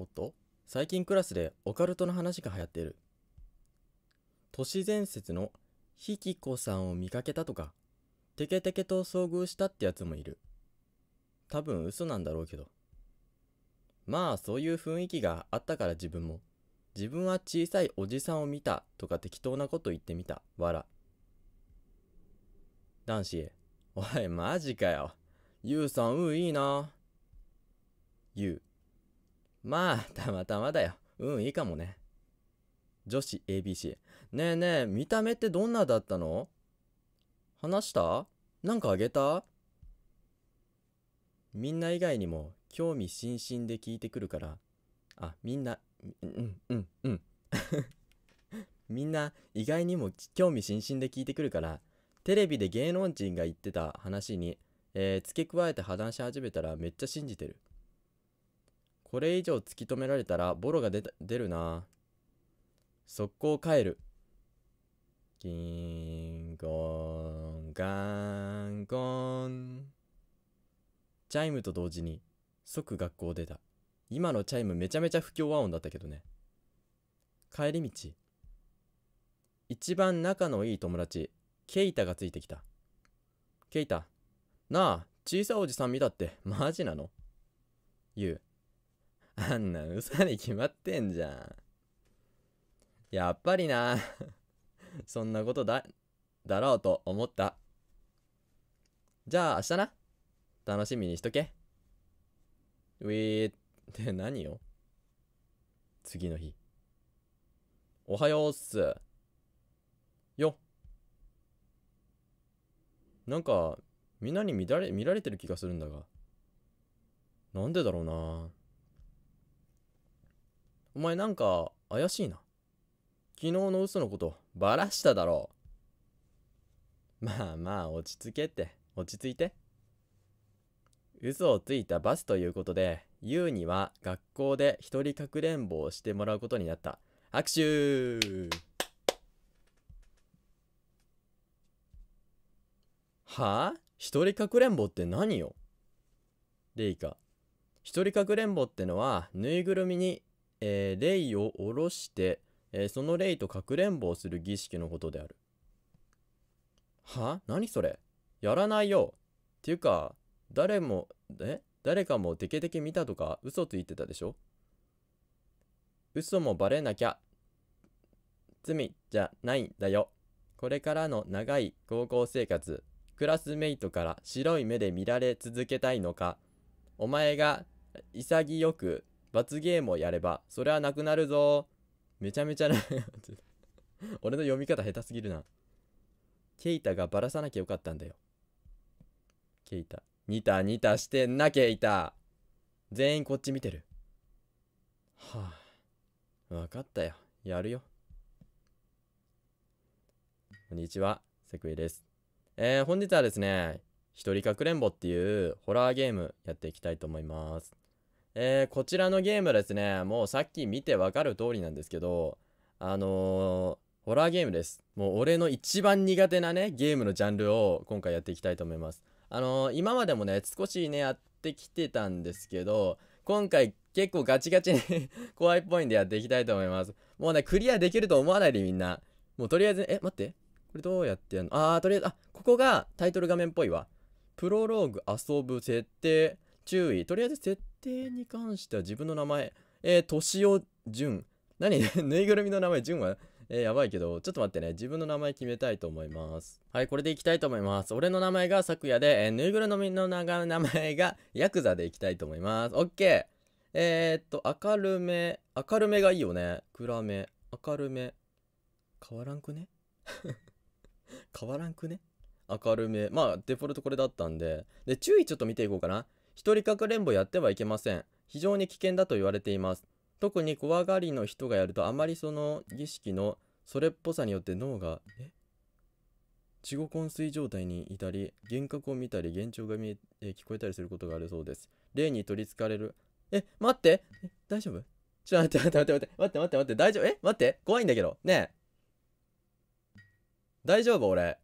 おっと最近クラスでオカルトの話が流行ってる。都市伝説のひきこさんを見かけたとか、テケテケと遭遇したってやつもいる。多分嘘なんだろうけど。まあそういう雰囲気があったから自分も、自分は小さいおじさんを見たとか適当なこと言ってみた。わら。男子へ。おいマジかよ。ゆうさんういいな。ゆう。まあ、たまたまだよ。うん、いいかもね。女子 ABC。ねえねえ、見た目ってどんなだったの話したなんかあげたみんな以外にも興味津々で聞いてくるから、あ、みんな、うんうんうん。みんな意外にも興味津々で聞いてくるから、テレビで芸能人が言ってた話に、えー、付け加えて破談し始めたらめっちゃ信じてる。これ以上突き止められたらボロが出出るな。速攻帰る。キンコンガンコン。チャイムと同時に即学校出た。今のチャイムめちゃめちゃ不協和音だったけどね。帰り道。一番仲のいい友達、ケイタがついてきた。ケイタ、なあ、小さいおじさん見たってマジなのゆう。あんな嘘に決まってんじゃん。やっぱりな。そんなことだ、だろうと思った。じゃあ明日な。楽しみにしとけ。ウィーって何よ次の日。おはようっす。よ。なんか、みんなに見られ、見られてる気がするんだが。なんでだろうな。お前なんか怪しいな。昨日の嘘のことバラしただろう。まあまあ落ち着けって、落ち着いて。嘘をついたバスということで、ユウには学校で一人かくれんぼをしてもらうことになった。拍手はあ一人かくれんぼって何よレイカ。一人かくれんぼってのは、ぬいぐるみにえー、霊を下ろして、えー、その霊とかくれんぼをする儀式のことである。は何それやらないよ。っていうか、誰も、え誰かもテケテケ見たとか嘘ついてたでしょ嘘もバレなきゃ罪じゃないんだよ。これからの長い高校生活、クラスメイトから白い目で見られ続けたいのか、お前が潔く罰ゲームをやれば、それはなくなるぞ。めちゃめちゃな 俺の読み方下手すぎるな。ケイタがバラさなきゃよかったんだよ。ケイタ。ニタニタしてんな、ケイタ。全員こっち見てる。はあ。分かったよ。やるよ。こんにちは。セクエです。えー、本日はですね、一人かくれんぼっていうホラーゲームやっていきたいと思います。えー、こちらのゲームですね、もうさっき見てわかる通りなんですけど、あのー、ホラーゲームです。もう俺の一番苦手なね、ゲームのジャンルを今回やっていきたいと思います。あのー、今までもね、少しね、やってきてたんですけど、今回結構ガチガチに 怖いっぽいんでやっていきたいと思います。もうね、クリアできると思わないでみんな。もうとりあえず、え、待って。これどうやってやるのあー、とりあえず、あ、ここがタイトル画面っぽいわ。プロローグ遊ぶ設定注意。とりあえず設定に関しては自分の名前、えー、としおじゅん。何 ぬいぐるみの名前、じゅんは、えー、やばいけど、ちょっと待ってね。自分の名前決めたいと思います。はい、これでいきたいと思います。俺の名前が昨夜で、えー、ぬいぐるみの名前が ヤクザでいきたいと思います。オッケーえー、っと、明るめ。明るめがいいよね。暗め。明るめ。変わらんくね 変わらんくね明るめ。まあ、デフォルトこれだったんで。で、注意ちょっと見ていこうかな。一人かくれんぼやってはいけません。非常に危険だと言われています。特に怖がりの人がやるとあまりその儀式のそれっぽさによって脳が、え地獄昏睡状態にいたり、幻覚を見たり、幻聴が見え聞こえたりすることがあるそうです。霊に取りつかれる。え、待ってえ、大丈夫ちょ、待って待って待って待って待って待って大丈夫え待って怖いんだけど。ねえ。大丈夫俺。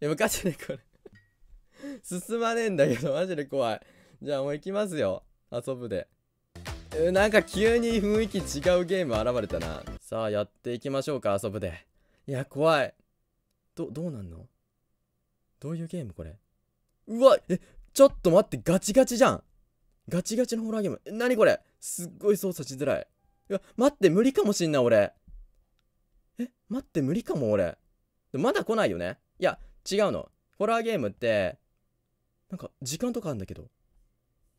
え、昔ね、これ 進まねえんだけど、マジで怖い。じゃあもう行きますよ。遊ぶで。なんか急に雰囲気違うゲーム現れたな。さあ、やっていきましょうか、遊ぶで。いや、怖い。ど、どうなんのどういうゲームこれうわ、え、ちょっと待って、ガチガチじゃん。ガチガチのホラーゲーム。なにこれすっごい操作しづらい。いや、待って、無理かもしんない、俺。え、待って、無理かも、俺。まだ来ないよねいや、違うの。ホラーゲームって、なんか、時間とかあるんだけど。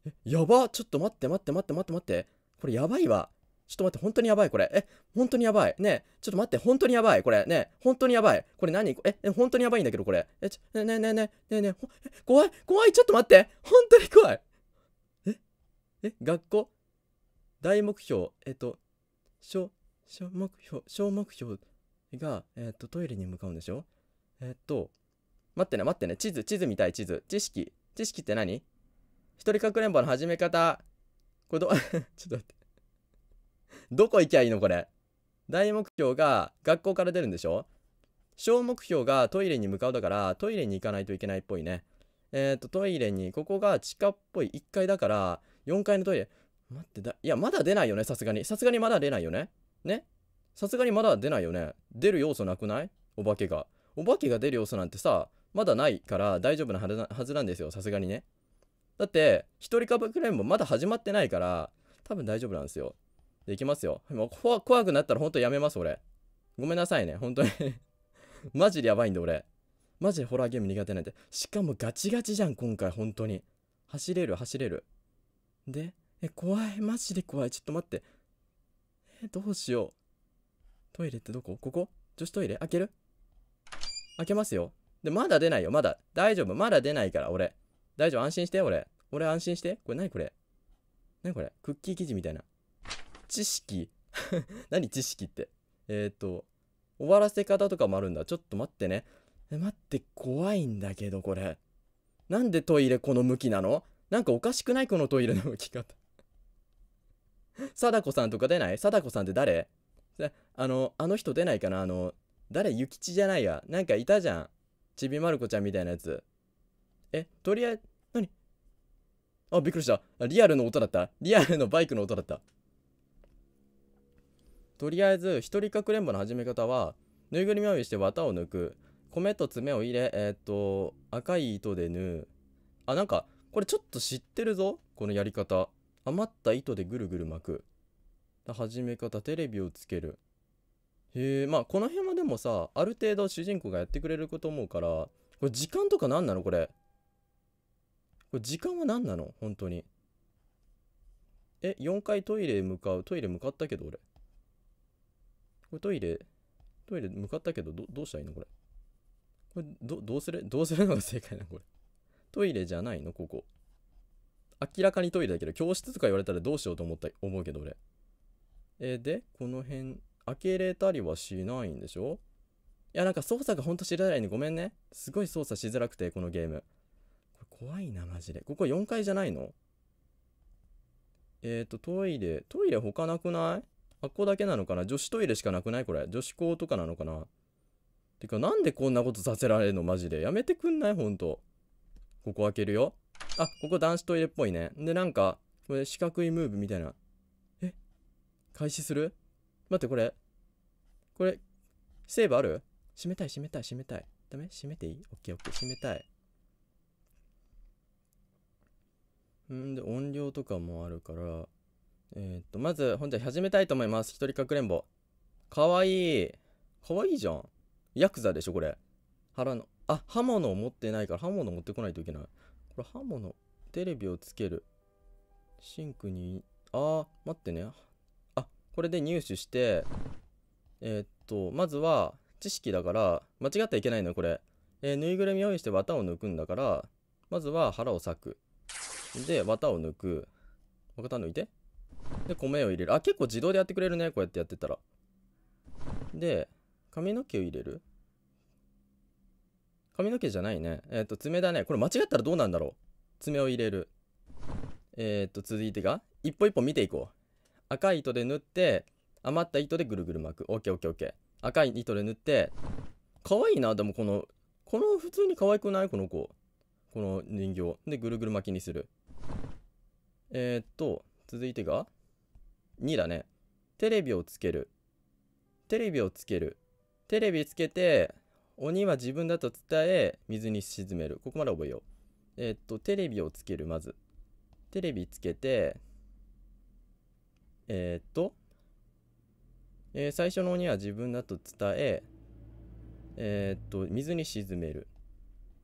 え、やばちょっと待って待って待って待って待って。これやばいわ。ちょっと待って、本当にやばい、これ。え、本当にやばい。ねちょっと待って、本当にやばい、これ。ね本当にやばい。これ何え、本当にやばいんだけど、これ。え、ちょ、ねねねねねね怖い、怖い、ちょっと待って。本当に怖い。え、え、学校大目標、えっと、小、小目標、小目標が、えっと、トイレに向かうんでしょえっと、待ってね、待ってね。地図、地図みたい、地図。知識、知識って何一人かくれんぼの始め方。これど、ちょっと待って。どこ行きゃいいのこれ。大目標が学校から出るんでしょ小目標がトイレに向かうだから、トイレに行かないといけないっぽいね。えっ、ー、と、トイレに、ここが地下っぽい1階だから、4階のトイレ。待ってだ、いや、まだ出ないよね、さすがに。さすがにまだ出ないよね。ねさすがにまだ出ないよね。出る要素なくないお化けが。お化けが出る要素なんてさ、まだないから大丈夫なはずなんですよ、さすがにね。だって一人株クレームもまだ始まってないから多分大丈夫なんですよでいきますよもう怖くなったら本当やめます俺ごめんなさいね本当に マジでやばいんで俺マジでホラーゲーム苦手なんてしかもガチガチじゃん今回本当に走れる走れるでえ怖いマジで怖いちょっと待ってえどうしようトイレってどこここ女子トイレ開ける開けますよでまだ出ないよまだ大丈夫まだ出ないから俺大丈夫安心して俺。俺安心して。これ何これ何これクッキー生地みたいな。知識 何知識って。えー、っと、終わらせ方とかもあるんだ。ちょっと待ってね。え、待って、怖いんだけど、これ。なんでトイレこの向きなのなんかおかしくないこのトイレの向き方貞子さんとか出ない貞子さんって誰あの、あの人出ないかなあの、誰諭吉じゃないや。なんかいたじゃん。ちびまる子ちゃんみたいなやつ。え、とりあえず、何あ、びっくりした。リアルの音だったリアルのバイクの音だった。とりあえず、一人かくれんぼの始め方は、ぬいぐるみを用意して綿を抜く。米と爪を入れ、えー、っと、赤い糸で縫う。あ、なんか、これちょっと知ってるぞ。このやり方。余った糸でぐるぐる巻く。始め方、テレビをつける。へえ、まあ、この辺はでもさ、ある程度主人公がやってくれること思うから、これ時間とか何なのこれ。これ時間は何なの本当に。え、4回トイレ向かう。トイレ向かったけど、俺。これトイレ、トイレ向かったけど、ど、どうしたらいいのこれ。これ、ど、どうするどうするのが正解なのこれ。トイレじゃないのここ。明らかにトイレだけど、教室とか言われたらどうしようと思った、思うけど、俺。えで、この辺、開けれたりはしないんでしょいや、なんか操作がほんと知らないんでごめんね。すごい操作しづらくて、このゲーム。怖いな、マジで。ここ4階じゃないのえっ、ー、と、トイレ。トイレ他なくないあっこだけなのかな女子トイレしかなくないこれ。女子校とかなのかなてか、なんでこんなことさせられるのマジで。やめてくんないほんと。ここ開けるよ。あ、ここ男子トイレっぽいね。で、なんか、これ四角いムーブみたいな。え開始する待って、これ。これ、セーブある閉めたい、閉めたい、閉めたい。ダメ閉めていいオッケーオッケー。閉めたい。んで、音量とかもあるから、えー、っと、まず、本日始めたいと思います。一人かくれんぼ。かわいい。かわいいじゃん。ヤクザでしょ、これ。腹の。あ、刃物を持ってないから、刃物持ってこないといけない。これ、刃物。テレビをつける。シンクに、あー、待ってね。あ、これで入手して、えー、っと、まずは、知識だから、間違ってはいけないのよ、これ。えー、ぬいぐるみ用意して綿を抜くんだから、まずは腹を裂く。で、綿を抜く。綿抜いて。で、米を入れる。あ、結構自動でやってくれるね。こうやってやってたら。で、髪の毛を入れる髪の毛じゃないね。えっ、ー、と、爪だね。これ間違ったらどうなんだろう。爪を入れる。えっ、ー、と、続いてが、一歩一歩見ていこう。赤い糸で縫って、余った糸でぐるぐる巻く。オッケーオッケーオッケー。赤い糸で縫って、可愛いな。でもこの、この普通に可愛くないこの子。この人形。で、ぐるぐる巻きにする。えー、っと、続いてが2だね。テレビをつける。テレビをつける。テレビつけて、鬼は自分だと伝え、水に沈める。ここまで覚えよう。えー、っと、テレビをつける、まず。テレビつけて、えー、っと、えー、最初の鬼は自分だと伝え、えっと、水に沈める。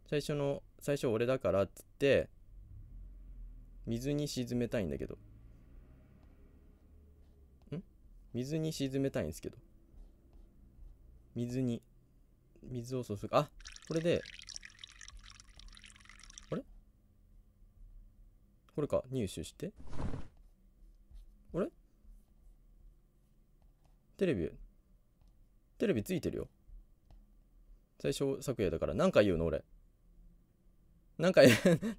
最初の、最初俺だからっつって、水に沈めたいんだけど。ん水に沈めたいんですけど。水に、水を注ぐ。あこれで、あれこれか、入手して。あれテレビ、テレビついてるよ。最初、昨夜だから、何回言うの俺。何回、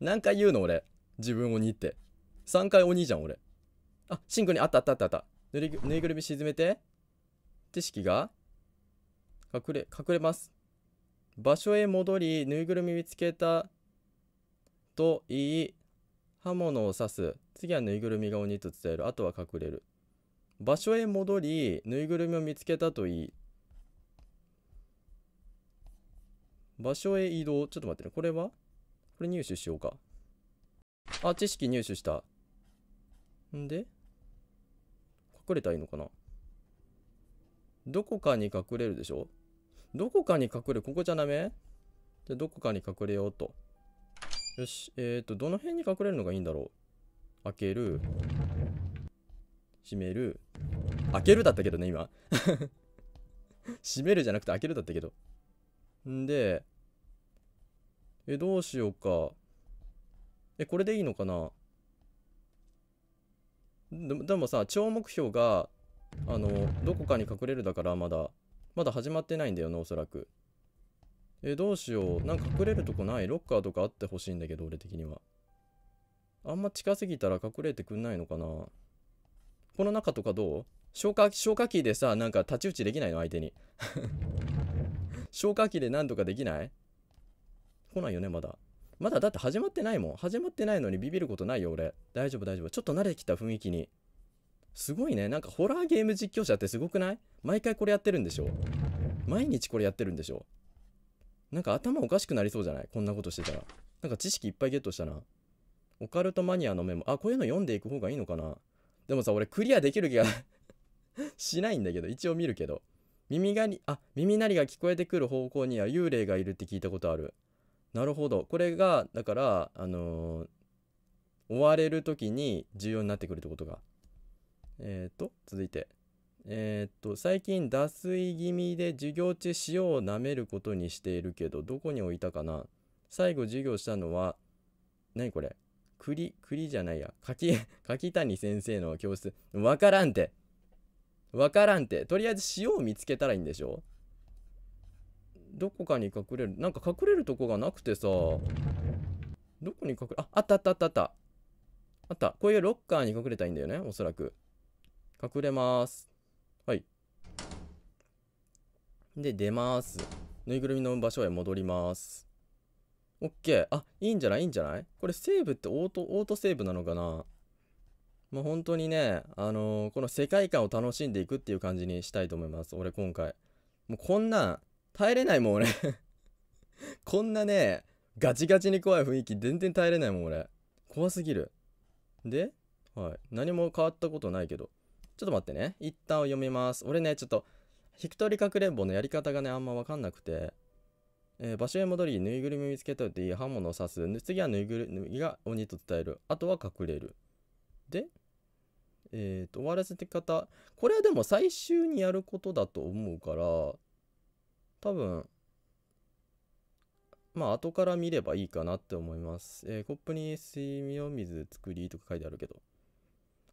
何 回言うの俺。自分鬼って3回鬼じゃん俺あシンクにあったあったあったあったぬりぬいぐるみ沈めて知識が隠れ隠れます場所へ戻りぬいぐるみ見つけたといい刃物を刺す次はぬいぐるみが鬼と伝えるあとは隠れる場所へ戻りぬいぐるみを見つけたといい場所へ移動ちょっと待ってねこれはこれ入手しようかあ、知識入手した。んで隠れたらいいのかなどこかに隠れるでしょどこかに隠れここじゃダメじゃ、どこかに隠れようと。よし。えっ、ー、と、どの辺に隠れるのがいいんだろう開ける。閉める。開けるだったけどね、今。閉めるじゃなくて開けるだったけど。んで、え、どうしようか。え、これでいいのかなでもさ、超目標が、あの、どこかに隠れるだから、まだ、まだ始まってないんだよな、おそらく。え、どうしよう。なんか隠れるとこないロッカーとかあってほしいんだけど、俺的には。あんま近すぎたら隠れてくんないのかなこの中とかどう消火、消火器でさ、なんか太刀打ちできないの相手に。消火器でなんとかできない来ないよね、まだ。まだだって始まってないもん。始まってないのにビビることないよ、俺。大丈夫、大丈夫。ちょっと慣れてきた雰囲気に。すごいね。なんかホラーゲーム実況者ってすごくない毎回これやってるんでしょ毎日これやってるんでしょなんか頭おかしくなりそうじゃないこんなことしてたら。なんか知識いっぱいゲットしたな。オカルトマニアのメモ。あ、こういうの読んでいく方がいいのかなでもさ、俺クリアできる気が しないんだけど、一応見るけど。耳がに、あ、耳鳴りが聞こえてくる方向には幽霊がいるって聞いたことある。なるほどこれがだからあのー、追われる時に重要になってくるってことがえっ、ー、と続いてえっ、と最近脱水気味で授業中塩を舐めることにしているけどどこに置いたかな最後授業したのは何これ栗栗じゃないや柿 柿谷先生の教室わからんてわからんてとりあえず塩を見つけたらいいんでしょどこかに隠れるなんか隠れるとこがなくてさどこに隠れああったあったあったあったあったこういうロッカーに隠れたいんだよねおそらく隠れますはいで出ますぬいぐるみの場所へ戻りますオッケーあいいんじゃないいいんじゃないこれセーブってオートオートセーブなのかなまあ、本当にね、あのー、この世界観を楽しんでいくっていう感じにしたいと思います。俺今回。もうこんな耐えれないもん俺 こんなねガチガチに怖い雰囲気全然耐えれないもん俺怖すぎるで、はい、何も変わったことないけどちょっと待ってね一旦読みます俺ねちょっとヒクトリかくれんぼのやり方がねあんま分かんなくてえー、場所へ戻りぬいぐるみ見つけといていい刃物を刺す次はぬいぐるみが鬼と伝えるあとは隠れるでえっ、ー、と終わらせて方これはでも最終にやることだと思うから多分、まあ、後から見ればいいかなって思います。えー、コップに水を水作りとか書いてあるけど。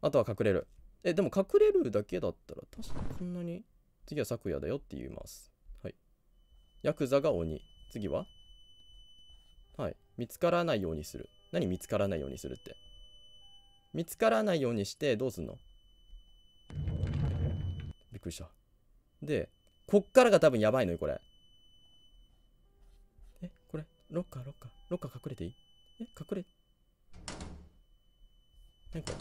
あとは隠れる。え、でも隠れるだけだったら、確かこんなに、次は昨夜だよって言います。はい。ヤクザが鬼。次ははい。見つからないようにする。何見つからないようにするって。見つからないようにして、どうすんのびっくりした。で、こっからが多分やばいのよ、これ。え、これ、ロッカー、ロッカー、ロッカー隠れていいえ、隠れ。何これ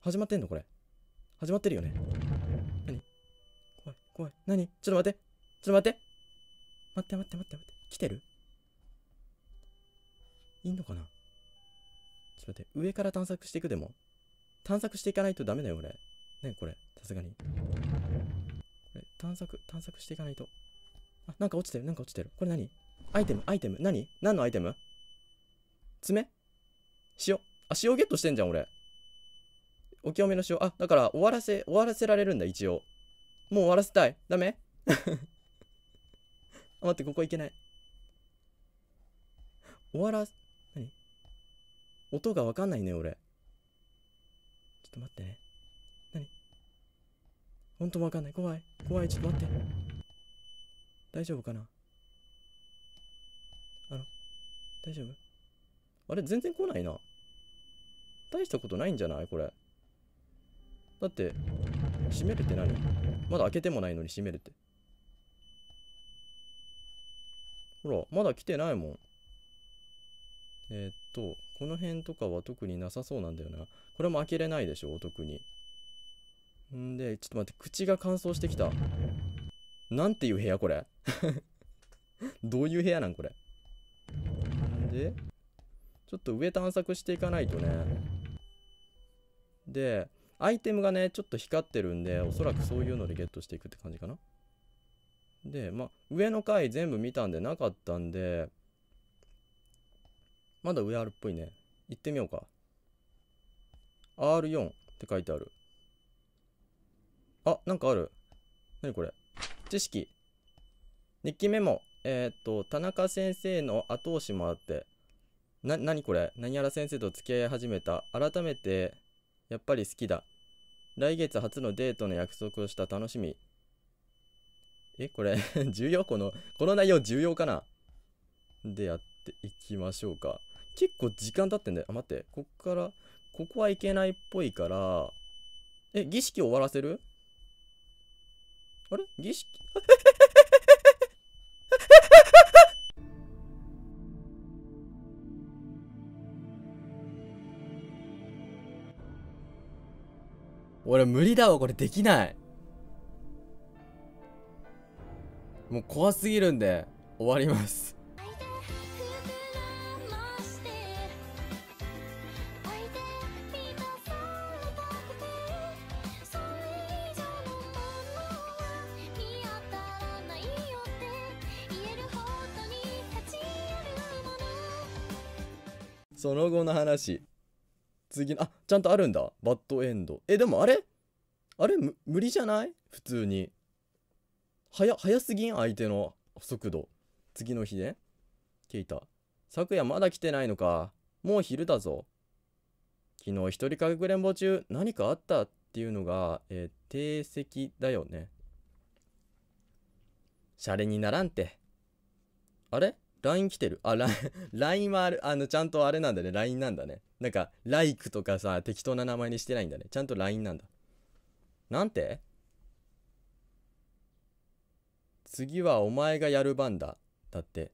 始まってんのこれ。始まってるよね。何怖い、怖い。何ちょっと待って。ちょっと待って。待って待って待って待って。来てるいいのかなちょっと待って。上から探索していくでも。探索していかないとダメだよ、俺。何これ。さすがに。探索、探索していかないと。あ、なんか落ちてる、なんか落ちてる。これ何アイテム、アイテム。何何のアイテム爪塩。あ、塩ゲットしてんじゃん、俺。お清めの塩。あ、だから終わらせ、終わらせられるんだ、一応。もう終わらせたい。ダメ あ、待って、ここ行けない。終わら、何音がわかんないね、俺。ちょっと待ってね。何本当わかんない。怖い。怖いちょっと待って大丈夫かなあの大丈夫あれ全然来ないな大したことないんじゃないこれだって閉めるって何まだ開けてもないのに閉めるってほらまだ来てないもんえー、っとこの辺とかは特になさそうなんだよなこれも開けれないでしょ特にんで、ちょっと待って、口が乾燥してきた。なんていう部屋これ どういう部屋なんこれ。んで、ちょっと上探索していかないとね。で、アイテムがね、ちょっと光ってるんで、おそらくそういうのでゲットしていくって感じかな。で、まあ、上の階全部見たんでなかったんで、まだ上あるっぽいね。行ってみようか。R4 って書いてある。あ、なんかある。なにこれ。知識。日記メモ。えー、っと、田中先生の後押しもあって。な、なにこれ。何やら先生と付き合い始めた。改めて、やっぱり好きだ。来月初のデートの約束をした楽しみ。え、これ 重要この、この内容重要かなでやっていきましょうか。結構時間経ってんだよ。あ、待って。こっから、ここはいけないっぽいから、え、儀式終わらせるあれ儀式 俺無理だわ、これできない。もう怖すぎるんで、終わります当な話。次の、あ、ちゃんとあるんだ。バッドエンド。え、でもあれあれ無理じゃない普通に。早、早すぎん相手の速度。次の日ね。ケイタ。昨夜まだ来てないのか。もう昼だぞ。昨日一人かくれんぼ中、何かあったっていうのが、えー、定石だよね。シャレにならんて。あれ LINE 来てるあ、LINE はある、あの、ちゃんとあれなんだね。LINE なんだね。なんか、LIKE とかさ、適当な名前にしてないんだね。ちゃんと LINE なんだ。なんて次はお前がやる番だ。だって。